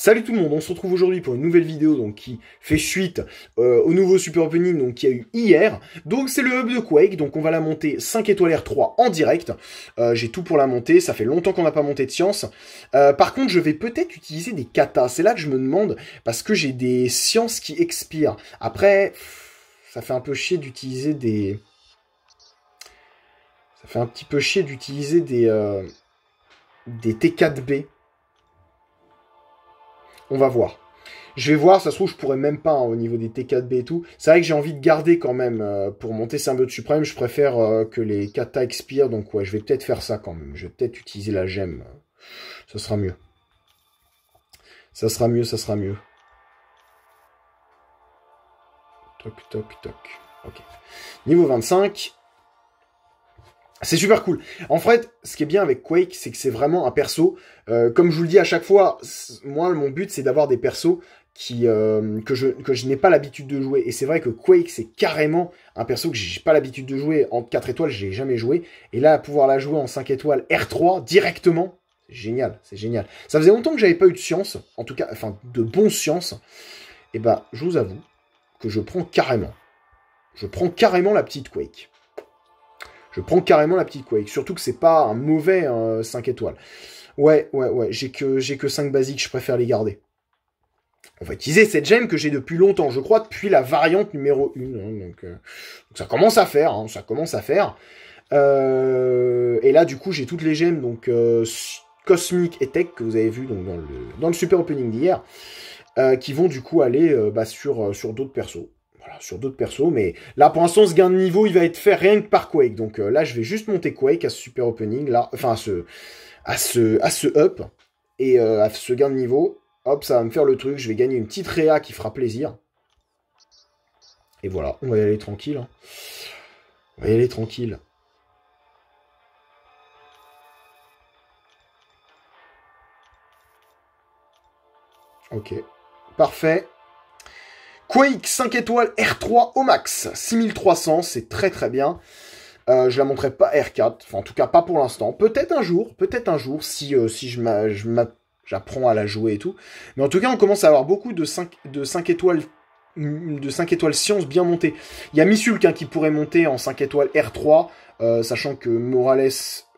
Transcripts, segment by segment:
Salut tout le monde, on se retrouve aujourd'hui pour une nouvelle vidéo donc, qui fait suite euh, au nouveau Super Opening donc, qu'il y a eu hier. Donc c'est le hub de Quake, donc on va la monter 5 étoiles R3 en direct. Euh, j'ai tout pour la monter, ça fait longtemps qu'on n'a pas monté de science. Euh, par contre je vais peut-être utiliser des katas, c'est là que je me demande, parce que j'ai des sciences qui expirent. Après, ça fait un peu chier d'utiliser des... Ça fait un petit peu chier d'utiliser des... Des T4B. On va voir. Je vais voir, ça se trouve, je pourrais même pas hein, au niveau des T4B et tout. C'est vrai que j'ai envie de garder quand même euh, pour monter de Suprême. Je préfère euh, que les kata expirent, donc ouais, je vais peut-être faire ça quand même. Je vais peut-être utiliser la gemme. Ça sera mieux. Ça sera mieux, ça sera mieux. Toc, toc, toc. Ok. Niveau 25. C'est super cool. En fait, ce qui est bien avec Quake, c'est que c'est vraiment un perso. Euh, comme je vous le dis à chaque fois, moi, mon but, c'est d'avoir des persos euh, que je, n'ai pas l'habitude de jouer. Et c'est vrai que Quake, c'est carrément un perso que j'ai pas l'habitude de jouer. En 4 étoiles, j'ai jamais joué. Et là, pouvoir la jouer en 5 étoiles R3 directement, génial, c'est génial. Ça faisait longtemps que j'avais pas eu de science, en tout cas, enfin, de bonne science. Et eh bah, ben, je vous avoue que je prends carrément. Je prends carrément la petite Quake. Je prends carrément la petite Quake. Surtout que c'est pas un mauvais 5 euh, étoiles. Ouais, ouais, ouais. J'ai que, j'ai que 5 basiques, je préfère les garder. On va utiliser cette gemme que j'ai depuis longtemps, je crois, depuis la variante numéro 1. Hein, euh, donc, ça commence à faire, hein, ça commence à faire. Euh, et là, du coup, j'ai toutes les gemmes, donc et Tech, que vous avez vu dans, le, super opening d'hier, qui vont du coup aller bah, sur, sur d'autres persos sur d'autres persos, mais là pour l'instant ce gain de niveau il va être fait rien que par Quake. Donc euh, là je vais juste monter Quake à ce super opening, là, enfin à ce, à ce, à ce up et euh, à ce gain de niveau. Hop, ça va me faire le truc, je vais gagner une petite réa qui fera plaisir. Et voilà, on va y aller tranquille. Hein. On va y aller tranquille. Ok, parfait. Quake 5 étoiles R3 au max, 6300, c'est très très bien. Euh, je la montrerai pas R4, enfin en tout cas pas pour l'instant. Peut-être un jour, peut-être un jour, si, euh, si je j'apprends à la jouer et tout. Mais en tout cas, on commence à avoir beaucoup de 5, de étoiles mm, de 5 étoiles science bien montées. Il y a Missulk hein, qui pourrait monter en 5 étoiles R3, euh, sachant que Morales,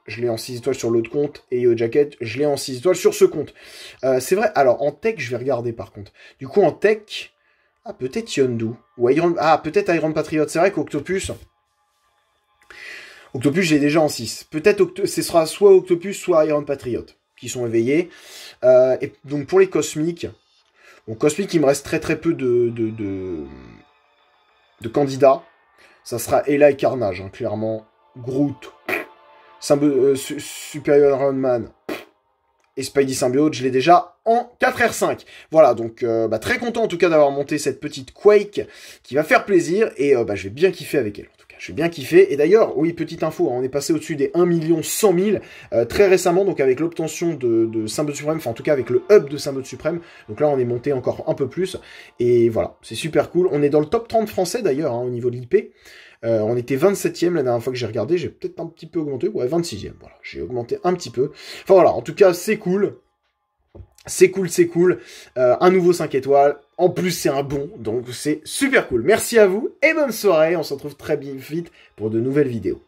je l'ai en 6 étoiles sur l'autre compte, et euh, Jacket, je l'ai en 6 étoiles sur ce compte. c'est vrai, alors en tech, je vais regarder par contre. Du coup, en tech, ah, peut-être Yondu. Ou Iron... Ah, peut-être Iron Patriot. C'est vrai qu'Octopus. Octopus, j'ai déjà en 6. Peut-être ce sera soit Octopus, soit Iron Patriot qui sont éveillés. Euh, et donc pour les cosmiques. Bon, cosmique, il me reste très très peu de, de, de, candidats. Ça sera Ela et Carnage, hein, clairement. Groot, symbole euh, Iron Man, et Spidey Symbiote, je l'ai déjà en 4R5. Voilà, donc euh, bah, très content en tout cas d'avoir monté cette petite Quake qui va faire plaisir. Et euh, bah, je vais bien kiffer avec elle en tout cas. Je vais bien kiffer. Et d'ailleurs, oui, petite info, hein, on est passé au-dessus des 1 100 000 très récemment, donc avec l'obtention de, de Suprême, enfin en tout cas avec le hub de Symbole Suprême. Donc là, on est monté encore un peu plus. Et voilà, c'est super cool. On est dans le top 30 français d'ailleurs hein, au niveau de l'IP. Euh, on était 27e la dernière fois que j'ai regardé, j'ai peut-être un petit peu augmenté, ouais 26e, voilà, j'ai augmenté un petit peu. Enfin voilà, en tout cas c'est cool, c'est cool, c'est cool. Euh, un nouveau 5 étoiles. En plus, c'est un bon, donc c'est super cool. Merci à vous et bonne soirée. On se retrouve très vite pour de nouvelles vidéos.